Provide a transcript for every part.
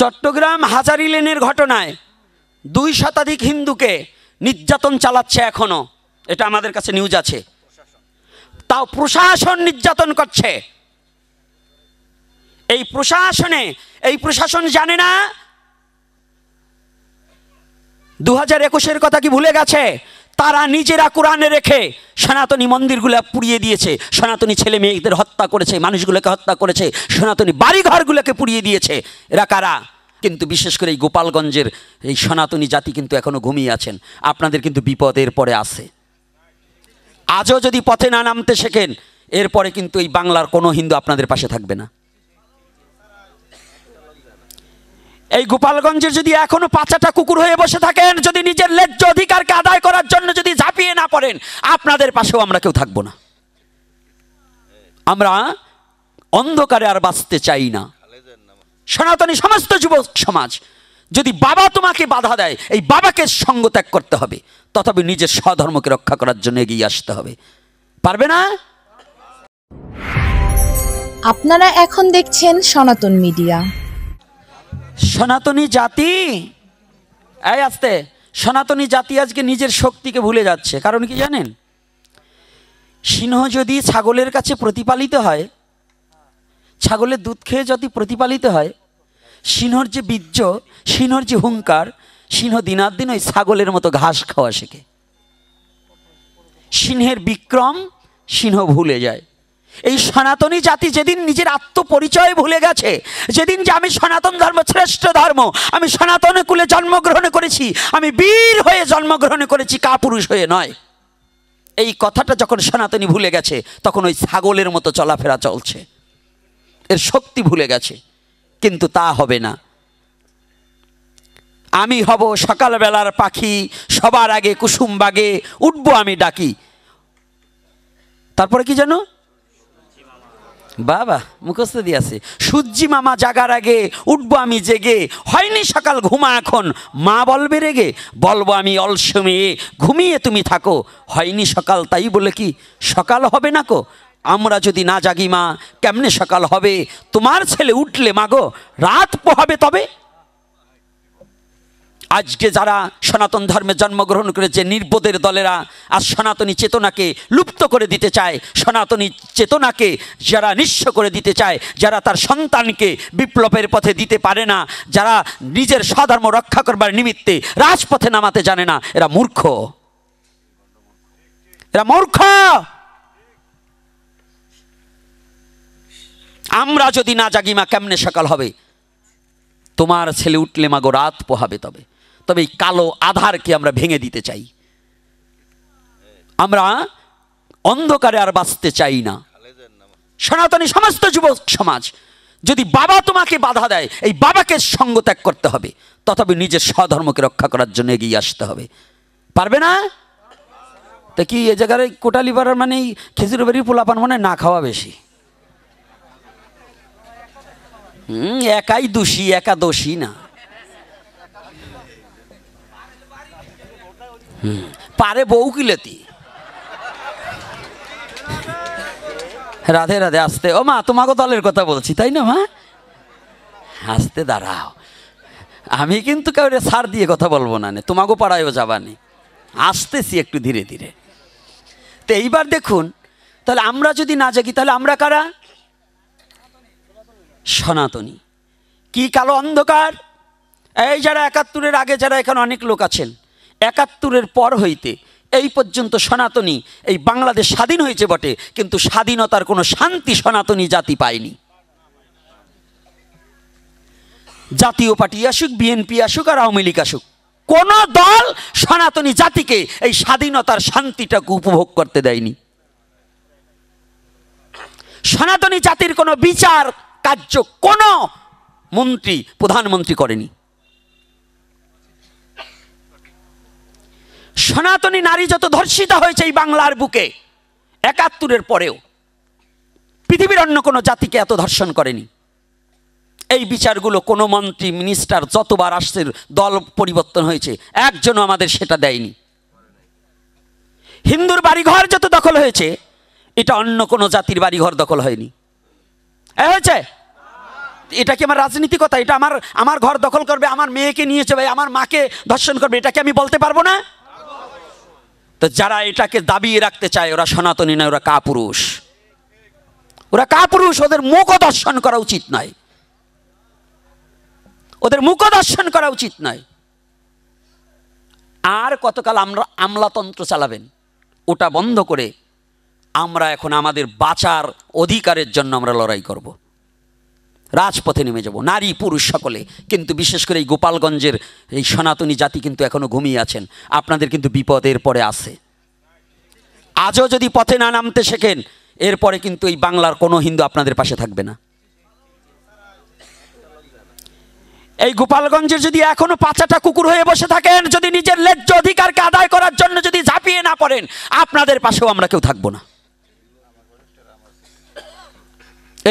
চট্টগ্রাম হাজারি লেনের ঘটনায় দুই শতাধিক হিন্দুকে নির্যাতন চালাচ্ছে এখনও এটা আমাদের কাছে নিউজ আছে তাও প্রশাসন নির্যাতন করছে এই প্রশাসনে এই প্রশাসন জানে না দু হাজার একুশের কথা কি ভুলে গেছে তারা নিজেরা কোরআনে রেখে সনাতনী মন্দিরগুলো পুড়িয়ে দিয়েছে সনাতনী ছেলে মেয়েদের হত্যা করেছে মানুষগুলোকে হত্যা করেছে সনাতনী বাড়িঘরগুলোকে পুড়িয়ে দিয়েছে এরা কারা কিন্তু বিশেষ করে এই গোপালগঞ্জের এই সনাতনী জাতি কিন্তু এখনও ঘুমিয়ে আছেন আপনাদের কিন্তু বিপদের পরে আছে আজও যদি পথে না নামতে শেখেন এরপরে কিন্তু এই বাংলার কোনো হিন্দু আপনাদের পাশে থাকবে না এই গোপালগঞ্জের যদি এখনো পাঁচাটা কুকুর হয়ে বসে থাকেন যদি নিজের লেজ্জ অধিকারকে আদায় করার জন্য যদি ঝাঁপিয়ে না পড়েন আপনাদের পাশেও আমরা কেউ থাকবো না আমরা অন্ধকারে আর বাঁচতে চাই না সনাতনী সমস্ত যুবক সমাজ যদি বাবা তোমাকে বাধা দেয় এই বাবাকে সঙ্গ ত্যাগ করতে হবে তথাপি নিজের স্বধর্মকে রক্ষা করার জন্য এগিয়ে আসতে হবে পারবে না আপনারা এখন দেখছেন সনাতন মিডিয়া সনাতনী জাতি এই আসতে সনাতনী জাতি আজকে নিজের শক্তিকে ভুলে যাচ্ছে কারণ কি জানেন সিংহ যদি ছাগলের কাছে প্রতিপালিত হয় ছাগলের দুধ খেয়ে যদি প্রতিপালিত হয় সিংহর যে বীর্য সিংহর যে হুঙ্কার সিংহ দিনার দিন ওই ছাগলের মতো ঘাস খাওয়া শেখে সিংহের বিক্রম সিংহ ভুলে যায় এই সনাতনী জাতি যেদিন নিজের আত্মপরিচয় ভুলে গেছে যেদিন যে আমি সনাতন ধর্ম শ্রেষ্ঠ ধর্ম আমি সনাতন কুলে জন্মগ্রহণ করেছি আমি বীর হয়ে জন্মগ্রহণ করেছি কাপুরুষ হয়ে নয় এই কথাটা যখন সনাতনী ভুলে গেছে তখন ওই ছাগলের মতো চলাফেরা চলছে এর শক্তি ভুলে গেছে কিন্তু তা হবে না আমি হব সকালবেলার পাখি সবার আগে কুসুমবাগে উঠবো আমি ডাকি তারপরে কি জানো বাবা মুখস্থ দিয়াছে সূর্যি মামা জাগার আগে উঠবো আমি জেগে হয়নি সকাল ঘুমা এখন মা বলবে রেগে বলবো আমি মেয়ে ঘুমিয়ে তুমি থাকো হয়নি সকাল তাই বলে কি সকাল হবে না কো আমরা যদি না জাগি মা কেমনে সকাল হবে তোমার ছেলে উঠলে মাগো রাত পোহাবে তবে আজকে যারা সনাতন ধর্মে জন্মগ্রহণ করেছে নির্বোধের দলেরা আজ সনাতনী চেতনাকে লুপ্ত করে দিতে চায় সনাতনী চেতনাকে যারা নিঃস্ব করে দিতে চায় যারা তার সন্তানকে বিপ্লবের পথে দিতে পারে না যারা নিজের স্বধর্ম রক্ষা করবার নিমিত্তে রাজপথে নামাতে জানে না এরা মূর্খ এরা মূর্খ আমরা যদি না জাগিমা কেমনে সকাল হবে তোমার ছেলে উঠলে মাগো রাত পোহাবে তবে তবে এই কালো আধারকে আমরা ভেঙে দিতে চাই আমরা অন্ধকারে আর বাঁচতে চাই না সনাতনী সমস্ত যুবক সমাজ যদি বাবা তোমাকে বাধা দেয় এই বাবাকে সঙ্গ ত্যাগ করতে হবে তথাপি নিজের স্বধর্মকে রক্ষা করার জন্য এগিয়ে আসতে হবে পারবে না তা কি এ জায়গায় কোটালি পাড়ার মানে খেজুর বাড়ির পোলাপান মানে না খাওয়া বেশি হুম একাই দোষী একা দোষী না পারে বউ কিলেতি রাধে রাধে আসতে ও মা তোমাকে দলের কথা বলছি তাই না মা আসতে দাঁড়াও আমি কিন্তু কাউরে সার দিয়ে কথা বলবো না তোমাকে পাড়ায়ও যাবানি আসতেছি একটু ধীরে ধীরে তো এইবার দেখুন তাহলে আমরা যদি না জাগি তাহলে আমরা কারা সনাতনী কি কালো অন্ধকার এই যারা একাত্তরের আগে যারা এখানে অনেক লোক আছেন একাত্তরের পর হইতে এই পর্যন্ত সনাতনী এই বাংলাদেশ স্বাধীন হয়েছে বটে কিন্তু স্বাধীনতার কোনো শান্তি সনাতনী জাতি পায়নি জাতীয় পার্টি আসুক বিএনপি আসুক আর আওয়ামী লীগ আসুক কোন দল সনাতনী জাতিকে এই স্বাধীনতার শান্তিটাকে উপভোগ করতে দেয়নি সনাতনী জাতির কোনো বিচার কার্য কোনো মন্ত্রী প্রধানমন্ত্রী করেনি সনাতনী নারী যত ধর্ষিতা হয়েছে এই বাংলার বুকে একাত্তরের পরেও পৃথিবীর অন্য কোনো জাতিকে এত ধর্ষণ করেনি এই বিচারগুলো কোনো মন্ত্রী মিনিস্টার যতবার আসছে দল পরিবর্তন হয়েছে একজনও আমাদের সেটা দেয়নি হিন্দুর বাড়িঘর যত দখল হয়েছে এটা অন্য কোনো জাতির বাড়িঘর দখল হয়নি হয়েছে এটা কি আমার রাজনীতি কথা এটা আমার আমার ঘর দখল করবে আমার মেয়েকে নিয়েছে ভাই আমার মাকে ধর্ষণ করবে এটা কি আমি বলতে পারবো না তো যারা এটাকে দাবিয়ে রাখতে চায় ওরা সনাতনী নয় ওরা কাপুরুষ ওরা কাপুরুষ ওদের মুখ দর্শন করা উচিত নয় ওদের মুখ দর্শন করা উচিত নয় আর কতকাল আমরা আমলাতন্ত্র চালাবেন ওটা বন্ধ করে আমরা এখন আমাদের বাঁচার অধিকারের জন্য আমরা লড়াই করবো রাজপথে নেমে যাব নারী পুরুষ সকলে কিন্তু বিশেষ করে এই গোপালগঞ্জের এই সনাতনী জাতি কিন্তু এখনও ঘুমিয়ে আছেন আপনাদের কিন্তু বিপদের পরে আছে আজও যদি পথে না নামতে শেখেন এরপরে কিন্তু এই বাংলার কোনো হিন্দু আপনাদের পাশে থাকবে না এই গোপালগঞ্জের যদি এখনো পাঁচাটা কুকুর হয়ে বসে থাকেন যদি নিজের লেজ্য অধিকারকে আদায় করার জন্য যদি ঝাঁপিয়ে না পড়েন আপনাদের পাশেও আমরা কেউ থাকবো না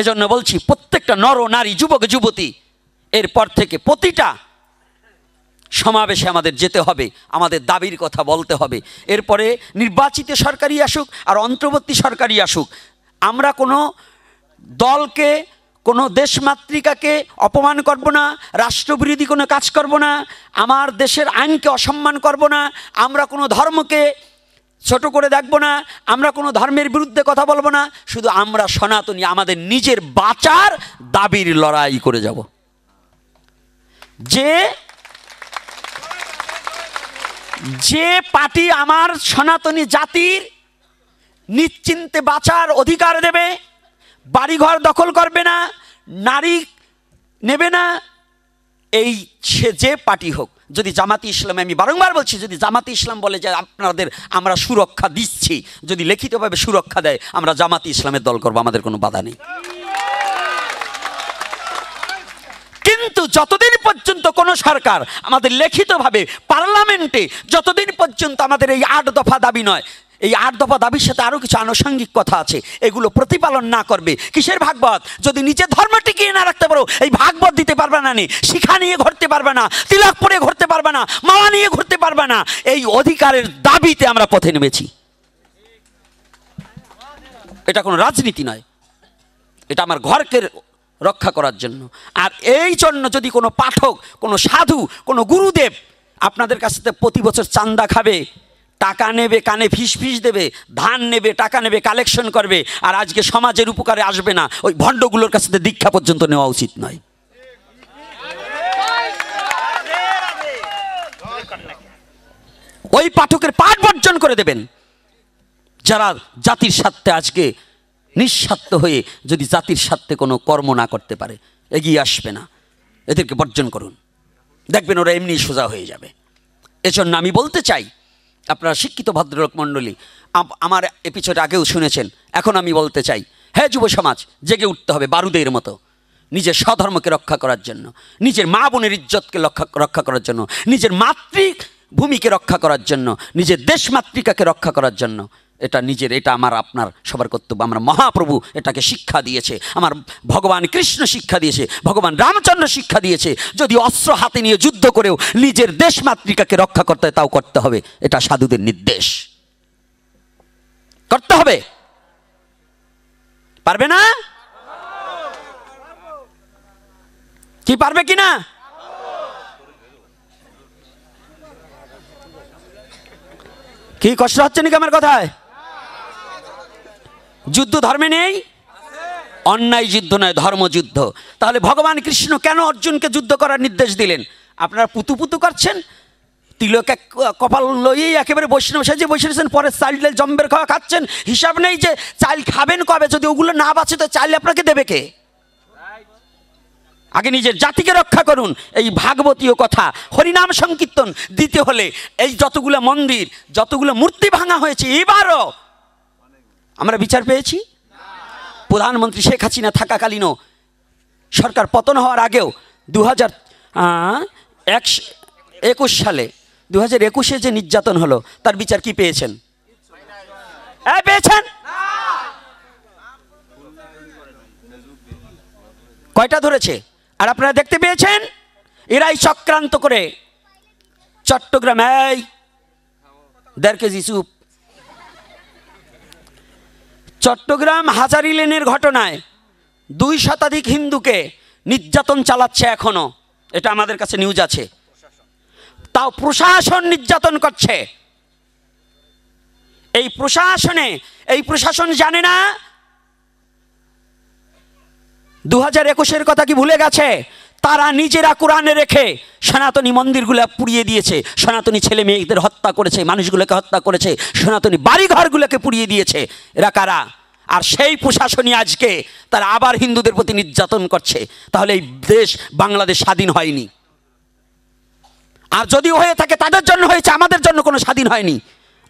এজন্য বলছি প্রত্যেকটা নর নারী যুবক যুবতী এরপর থেকে প্রতিটা সমাবেশে আমাদের যেতে হবে আমাদের দাবির কথা বলতে হবে এরপরে নির্বাচিত সরকারই আসুক আর অন্তর্বর্তী সরকারই আসুক আমরা কোনো দলকে কোনো দেশমাতৃকাকে অপমান করব না রাষ্ট্রবিরোধী কোনো কাজ করব না আমার দেশের আইনকে অসম্মান করব না আমরা কোনো ধর্মকে ছোট করে দেখবো না আমরা কোনো ধর্মের বিরুদ্ধে কথা বলবো না শুধু আমরা সনাতনী আমাদের নিজের বাঁচার দাবির লড়াই করে যাব যে যে পার্টি আমার সনাতনী জাতির নিশ্চিন্তে বাঁচার অধিকার দেবে বাড়িঘর দখল করবে না নারী নেবে না এই সে যে পার্টি হোক যদি জামাতি ইসলামে আমি বারংবার বলছি যদি জামাতি ইসলাম বলে যে আপনাদের আমরা সুরক্ষা দিচ্ছি যদি লিখিতভাবে সুরক্ষা দেয় আমরা জামাতি ইসলামের দল করবো আমাদের কোনো বাধা নেই কিন্তু যতদিন পর্যন্ত কোনো সরকার আমাদের লিখিতভাবে পার্লামেন্টে যতদিন পর্যন্ত আমাদের এই আট দফা দাবি নয় এই আট দফা দাবির সাথে আরও কিছু আনুষঙ্গিক কথা আছে এগুলো প্রতিপালন না করবে কিসের ভাগবত যদি নিজের ধর্ম টিকিয়ে না রাখতে পারো এই ভাগবত দিতে পারবে না নি শিখা নিয়ে ঘুরতে পারবে না তিলক ঘুরতে পারবে না মালা নিয়ে ঘুরতে পারবে না এই অধিকারের দাবিতে আমরা পথে নেমেছি এটা কোনো রাজনীতি নয় এটা আমার ঘরকে রক্ষা করার জন্য আর এই জন্য যদি কোনো পাঠক কোনো সাধু কোনো গুরুদেব আপনাদের কাছে প্রতি বছর চান্দা খাবে টাকা নেবে কানে ফিস ফিস দেবে ধান নেবে টাকা নেবে কালেকশন করবে আর আজকে সমাজের উপকারে আসবে না ওই ভণ্ডগুলোর কাছ থেকে দীক্ষা পর্যন্ত নেওয়া উচিত নয় ওই পাঠকের পাঠ বর্জন করে দেবেন যারা জাতির স্বার্থে আজকে নিঃস্বার্থ হয়ে যদি জাতির স্বার্থে কোনো কর্ম না করতে পারে এগিয়ে আসবে না এদেরকে বর্জন করুন দেখবেন ওরা এমনি সোজা হয়ে যাবে এজন্য আমি বলতে চাই আপনারা শিক্ষিত ভদ্রলোক মণ্ডলী আমার এপিসোড আগেও শুনেছেন এখন আমি বলতে চাই হ্যাঁ যুব সমাজ জেগে উঠতে হবে বারুদের মতো নিজের স্বধর্মকে রক্ষা করার জন্য নিজের মা বোনের ইজ্জতকে রক্ষা রক্ষা করার জন্য নিজের মাতৃ ভূমিকে রক্ষা করার জন্য নিজের দেশ মাতৃকাকে রক্ষা করার জন্য এটা নিজের এটা আমার আপনার সবার কর্তব্য আমার মহাপ্রভু এটাকে শিক্ষা দিয়েছে আমার ভগবান কৃষ্ণ শিক্ষা দিয়েছে ভগবান রামচন্দ্র শিক্ষা দিয়েছে যদি অস্ত্র হাতে নিয়ে যুদ্ধ করেও নিজের দেশমাতৃকাকে রক্ষা করতে হয় তাও করতে হবে এটা সাধুদের নির্দেশ করতে হবে পারবে না কি পারবে কি না কি কষ্ট হচ্ছে নাকি আমার কথায় যুদ্ধ ধর্মে নেই অন্যায় যুদ্ধ নয় ধর্মযুদ্ধ তাহলে ভগবান কৃষ্ণ কেন অর্জুনকে যুদ্ধ করার নির্দেশ দিলেন আপনারা পুতু পুতু করছেন তিলক এক কপাল লইয়েই একেবারে বৈষ্ণব সাজিয়ে বসে রয়েছেন পরে চাইলে জম্বের খাওয়া খাচ্ছেন হিসাব নেই যে চাইল খাবেন কবে যদি ওগুলো না বাঁচে তো চাইলে আপনাকে দেবে কে আগে নিজের জাতিকে রক্ষা করুন এই ভাগবতীয় কথা হরিনাম সংকীর্তন দিতে হলে এই যতগুলো মন্দির যতগুলো মূর্তি ভাঙা হয়েছে এবারও আমরা বিচার পেয়েছি প্রধানমন্ত্রী শেখ হাসিনা থাকাকালীনও সরকার পতন হওয়ার আগেও দু হাজার একুশ সালে দু হাজার একুশে যে নির্যাতন হলো তার বিচার কি পেয়েছেন পেয়েছেন কয়টা ধরেছে আর আপনারা দেখতে পেয়েছেন এরাই চক্রান্ত করে চট্টগ্রাম এই দেড় কেজি সুপ চট্টগ্রাম হাজারি লেনের ঘটনায় দুই শতাধিক হিন্দুকে নির্যাতন চালাচ্ছে এখনও এটা আমাদের কাছে নিউজ আছে তাও প্রশাসন নির্যাতন করছে এই প্রশাসনে এই প্রশাসন জানে না দু হাজার একুশের কথা কি ভুলে গেছে তারা নিজেরা কোরআনে রেখে সনাতনী মন্দিরগুলো পুড়িয়ে দিয়েছে সনাতনী ছেলে মেয়েদের হত্যা করেছে মানুষগুলোকে হত্যা করেছে সনাতনী বাড়িঘরগুলোকে পুড়িয়ে দিয়েছে এরা কারা আর সেই প্রশাসনই আজকে তারা আবার হিন্দুদের প্রতি নির্যাতন করছে তাহলে এই দেশ বাংলাদেশ স্বাধীন হয়নি আর যদি হয়ে থাকে তাদের জন্য হয়েছে আমাদের জন্য কোনো স্বাধীন হয়নি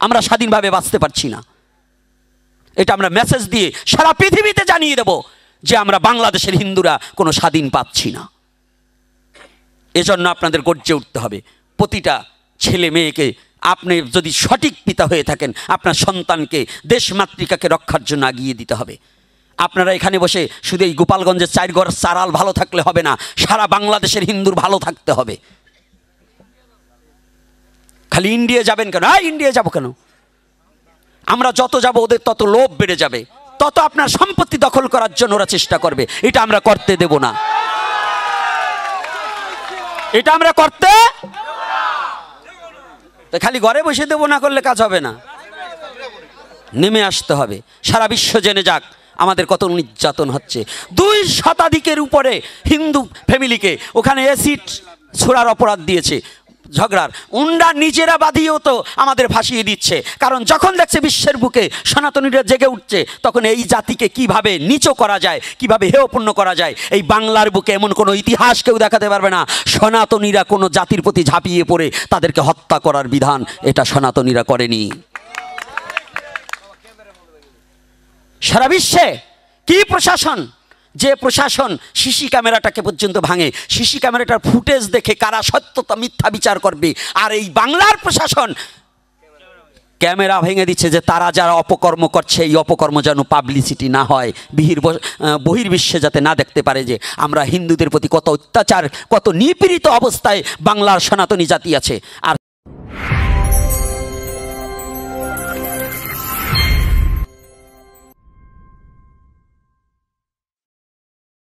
আমরা স্বাধীনভাবে বাঁচতে পারছি না এটা আমরা মেসেজ দিয়ে সারা পৃথিবীতে জানিয়ে দেব যে আমরা বাংলাদেশের হিন্দুরা কোনো স্বাধীন পাচ্ছি না এজন্য আপনাদের গর্জে উঠতে হবে প্রতিটা ছেলে মেয়েকে আপনি যদি সঠিক পিতা হয়ে থাকেন আপনার সন্তানকে দেশমাতৃকাকে রক্ষার জন্য এগিয়ে দিতে হবে আপনারা এখানে বসে শুধু এই গোপালগঞ্জের চারগড় চারাল ভালো থাকলে হবে না সারা বাংলাদেশের হিন্দুর ভালো থাকতে হবে খালি ইন্ডিয়া যাবেন কেন আর ইন্ডিয়া যাবো কেন আমরা যত যাব ওদের তত লোভ বেড়ে যাবে তত আপনার সম্পত্তি দখল করার জন্য ওরা চেষ্টা করবে এটা আমরা করতে দেব না এটা আমরা করতে তো খালি ঘরে বসে দেবো না করলে কাজ হবে না নেমে আসতে হবে সারা বিশ্ব জেনে যাক আমাদের কত নির্যাতন হচ্ছে দুই শতাধিকের উপরে হিন্দু ফ্যামিলিকে ওখানে অ্যাসিড ছোড়ার অপরাধ দিয়েছে ঝগড়ার উন্ডা নিজেরা বাঁধিয়েও তো আমাদের ভাসিয়ে দিচ্ছে কারণ যখন দেখছে বিশ্বের বুকে সনাতনীরা জেগে উঠছে তখন এই জাতিকে কিভাবে নিচো করা যায় কিভাবে হেয়পূর্ণ করা যায় এই বাংলার বুকে এমন কোনো ইতিহাস কেউ দেখাতে পারবে না সনাতনীরা কোনো জাতির প্রতি ঝাঁপিয়ে পড়ে তাদেরকে হত্যা করার বিধান এটা সনাতনীরা করেনি সারা বিশ্বে কি প্রশাসন যে প্রশাসন সিসি ক্যামেরাটাকে পর্যন্ত ভাঙে সিসি ক্যামেরাটার ফুটেজ দেখে কারা সত্যতা মিথ্যা বিচার করবে আর এই বাংলার প্রশাসন ক্যামেরা ভেঙে দিচ্ছে যে তারা যারা অপকর্ম করছে এই অপকর্ম যেন পাবলিসিটি না হয় বিহির বহির্বিশ্বে যাতে না দেখতে পারে যে আমরা হিন্দুদের প্রতি কত অত্যাচার কত নিপীড়িত অবস্থায় বাংলার সনাতনী জাতি আছে আর